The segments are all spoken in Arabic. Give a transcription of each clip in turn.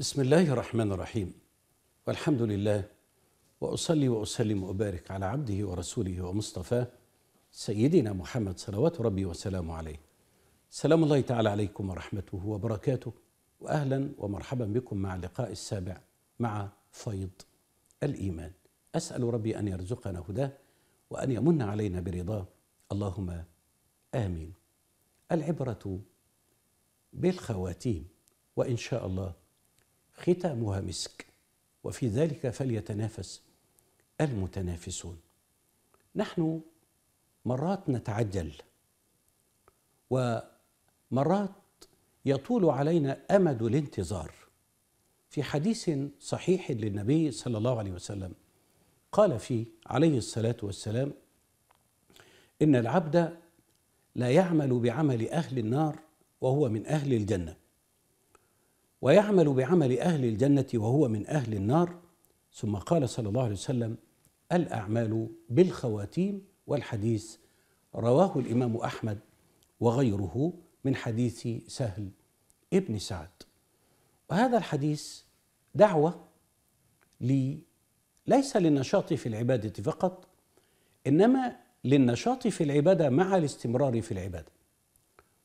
بسم الله الرحمن الرحيم والحمد لله واصلي واسلم وابارك على عبده ورسوله ومصطفاه سيدنا محمد صلوات ربي وسلامه عليه. سلام الله تعالى عليكم ورحمته وبركاته واهلا ومرحبا بكم مع اللقاء السابع مع فيض الايمان. اسال ربي ان يرزقنا هداه وان يمن علينا برضاه اللهم امين. العبره بالخواتيم وان شاء الله ختامها مسك وفي ذلك فليتنافس المتنافسون نحن مرات نتعجل ومرات يطول علينا امد الانتظار في حديث صحيح للنبي صلى الله عليه وسلم قال فيه عليه الصلاه والسلام ان العبد لا يعمل بعمل اهل النار وهو من اهل الجنه ويعمل بعمل اهل الجنه وهو من اهل النار ثم قال صلى الله عليه وسلم الاعمال بالخواتيم والحديث رواه الامام احمد وغيره من حديث سهل ابن سعد وهذا الحديث دعوه لي ليس للنشاط في العباده فقط انما للنشاط في العباده مع الاستمرار في العباده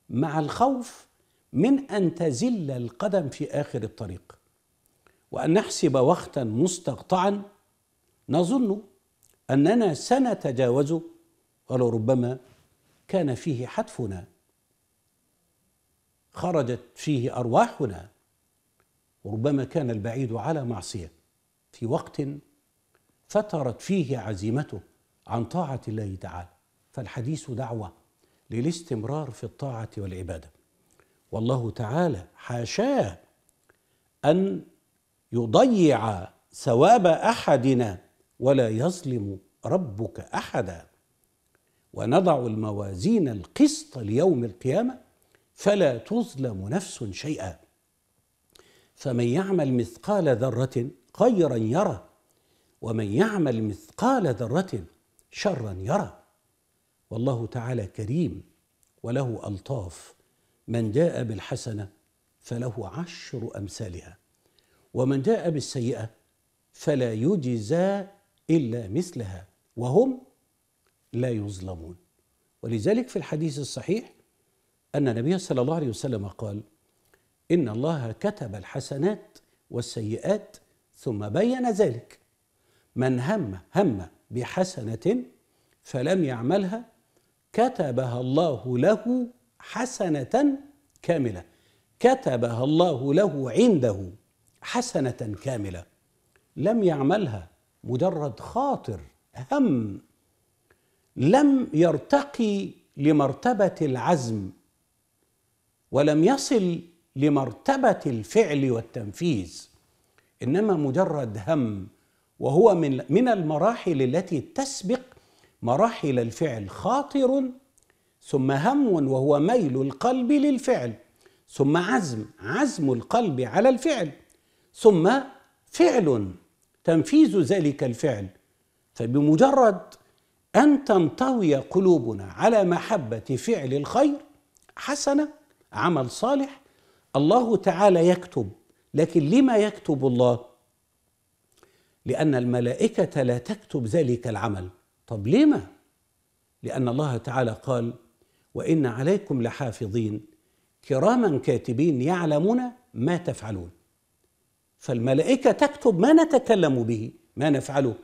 مع الخوف من ان تزل القدم في اخر الطريق وان نحسب وقتا مستقطعا نظن اننا سنتجاوزه ولربما كان فيه حتفنا خرجت فيه ارواحنا وربما كان البعيد على معصيه في وقت فترت فيه عزيمته عن طاعه الله تعالى فالحديث دعوه للاستمرار في الطاعه والعباده والله تعالى حاشاه ان يضيع ثواب احدنا ولا يظلم ربك احدا ونضع الموازين القسط ليوم القيامه فلا تظلم نفس شيئا فمن يعمل مثقال ذره خيرا يرى ومن يعمل مثقال ذره شرا يرى والله تعالى كريم وله الطاف من جاء بالحسنه فله عشر امثالها ومن جاء بالسيئه فلا يجزى الا مثلها وهم لا يظلمون ولذلك في الحديث الصحيح ان النبي صلى الله عليه وسلم قال ان الله كتب الحسنات والسيئات ثم بين ذلك من هم هم بحسنه فلم يعملها كتبها الله له حسنة كاملة كتبها الله له عنده حسنة كاملة لم يعملها مجرد خاطر هم لم يرتقي لمرتبة العزم ولم يصل لمرتبة الفعل والتنفيذ إنما مجرد هم وهو من من المراحل التي تسبق مراحل الفعل خاطر ثم هم وهو ميل القلب للفعل ثم عزم عزم القلب على الفعل ثم فعل تنفيذ ذلك الفعل فبمجرد ان تنطوي قلوبنا على محبه فعل الخير حسنه عمل صالح الله تعالى يكتب لكن لما يكتب الله لان الملائكه لا تكتب ذلك العمل طب لما لان الله تعالى قال وإن عليكم لحافظين كراما كاتبين يعلمون ما تفعلون فالملائكة تكتب ما نتكلم به ما نفعله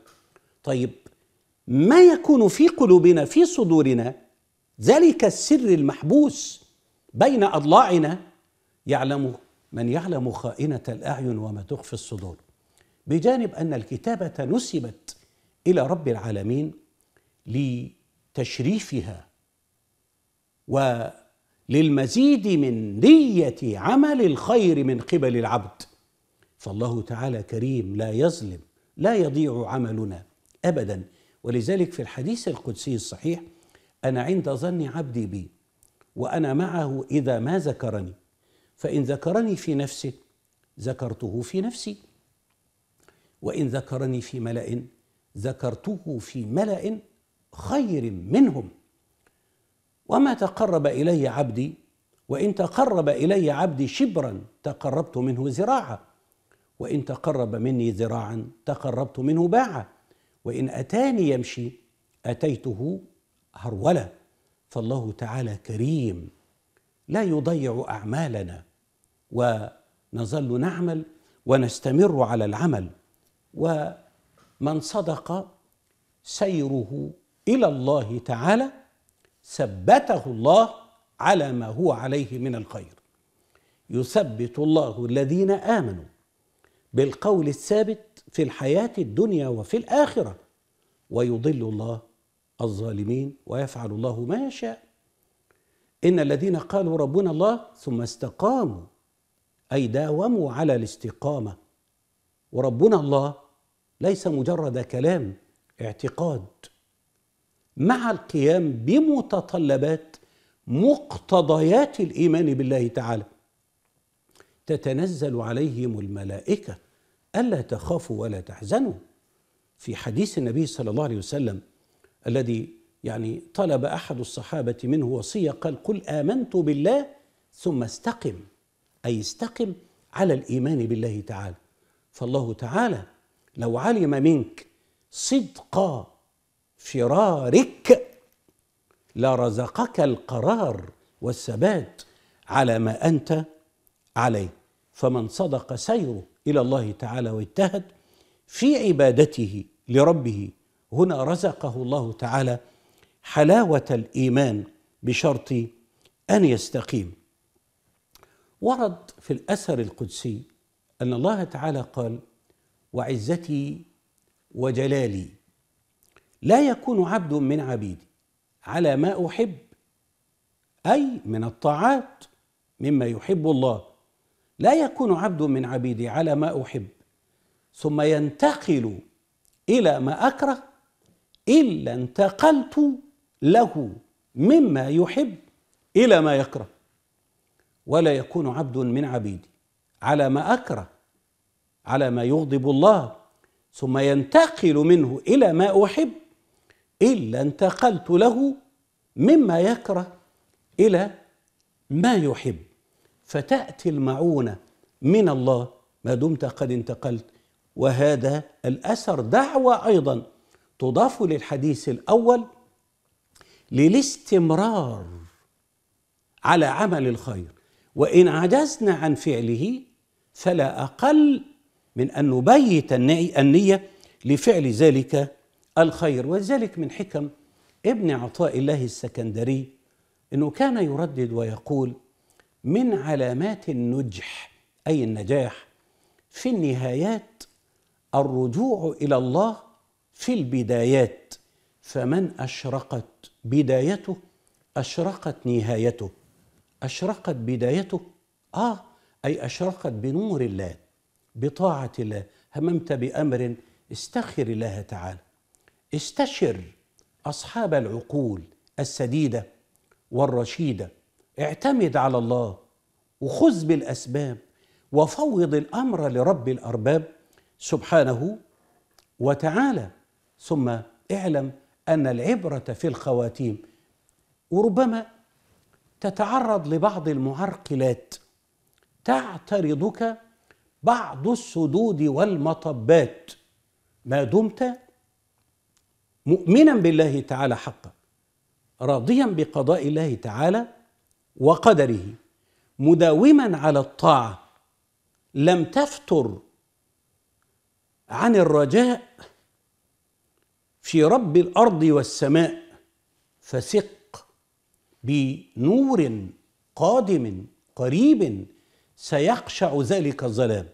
طيب ما يكون في قلوبنا في صدورنا ذلك السر المحبوس بين أضلاعنا يعلمه من يعلم خائنة الأعين وما تخفي الصدور بجانب أن الكتابة نسبت إلى رب العالمين لتشريفها وللمزيد من نية عمل الخير من قبل العبد فالله تعالى كريم لا يظلم لا يضيع عملنا أبدا ولذلك في الحديث القدسي الصحيح أنا عند ظن عبدي بي وأنا معه إذا ما ذكرني فإن ذكرني في نفسه ذكرته في نفسي وإن ذكرني في ملأ ذكرته في ملأ خير منهم وما تقرب الي عبدي وان تقرب الي عبدي شبرا تقربت منه ذراعا وان تقرب مني ذراعا تقربت منه باعا وان اتاني يمشي اتيته هروله فالله تعالى كريم لا يضيع اعمالنا ونظل نعمل ونستمر على العمل ومن صدق سيره الى الله تعالى ثبته الله على ما هو عليه من الخير يثبت الله الذين امنوا بالقول الثابت في الحياه الدنيا وفي الاخره ويضل الله الظالمين ويفعل الله ما يشاء ان الذين قالوا ربنا الله ثم استقاموا اي داوموا على الاستقامه وربنا الله ليس مجرد كلام اعتقاد مع القيام بمتطلبات مقتضيات الايمان بالله تعالى تتنزل عليهم الملائكه الا تخافوا ولا تحزنوا في حديث النبي صلى الله عليه وسلم الذي يعني طلب احد الصحابه منه وصيه قال قل امنت بالله ثم استقم اي استقم على الايمان بالله تعالى فالله تعالى لو علم منك صدق فرارك لرزقك القرار والثبات على ما انت عليه فمن صدق سيره الى الله تعالى واجتهد في عبادته لربه هنا رزقه الله تعالى حلاوه الايمان بشرط ان يستقيم ورد في الاثر القدسي ان الله تعالى قال وعزتي وجلالي لا يكون عبد من عبيدي على ما احب اي من الطاعات مما يحب الله لا يكون عبد من عبيدي على ما احب ثم ينتقل الى ما اكره الا انتقلت له مما يحب الى ما يكره ولا يكون عبد من عبيدي على ما اكره على ما يغضب الله ثم ينتقل منه الى ما احب إلا انتقلت له مما يكره إلى ما يحب فتأتي المعونة من الله ما دمت قد انتقلت وهذا الأثر دعوة أيضا تضاف للحديث الأول للاستمرار على عمل الخير وإن عجزنا عن فعله فلا أقل من أن نبيت النية لفعل ذلك الخير وذلك من حكم ابن عطاء الله السكندري انه كان يردد ويقول من علامات النجح اي النجاح في النهايات الرجوع الى الله في البدايات فمن اشرقت بدايته اشرقت نهايته اشرقت بدايته اه اي اشرقت بنور الله بطاعه الله هممت بامر استخر الله تعالى استشر اصحاب العقول السديده والرشيده اعتمد على الله وخذ بالاسباب وفوض الامر لرب الارباب سبحانه وتعالى ثم اعلم ان العبره في الخواتيم وربما تتعرض لبعض المعرقلات تعترضك بعض السدود والمطبات ما دمت مؤمنا بالله تعالى حقا راضيا بقضاء الله تعالى وقدره مداوما على الطاعه لم تفتر عن الرجاء في رب الارض والسماء فثق بنور قادم قريب سيقشع ذلك الظلام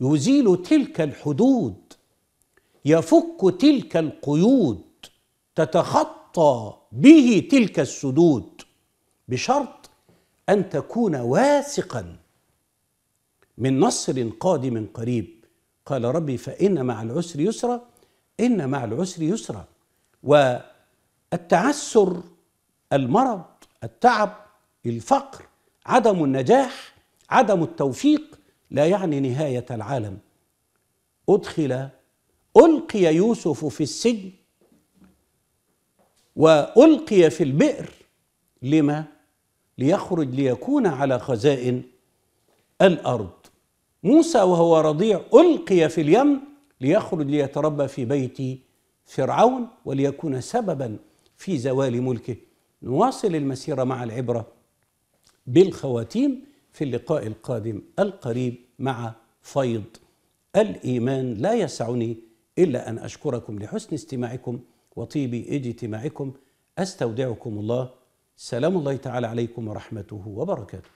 يزيل تلك الحدود يفك تلك القيود تتخطى به تلك السدود بشرط ان تكون واثقا من نصر قادم قريب قال ربي فان مع العسر يسرا ان مع العسر يسرا والتعسر المرض التعب الفقر عدم النجاح عدم التوفيق لا يعني نهايه العالم ادخل ألقي يوسف في السجن وألقي في البئر لما؟ ليخرج ليكون على خزائن الأرض موسى وهو رضيع ألقي في اليم ليخرج ليتربى في بيت فرعون وليكون سببا في زوال ملكه نواصل المسيرة مع العبرة بالخواتيم في اللقاء القادم القريب مع فيض الإيمان لا يسعني إلا أن أشكركم لحسن استماعكم وطيب اجتماعكم أستودعكم الله سلام الله تعالى عليكم ورحمته وبركاته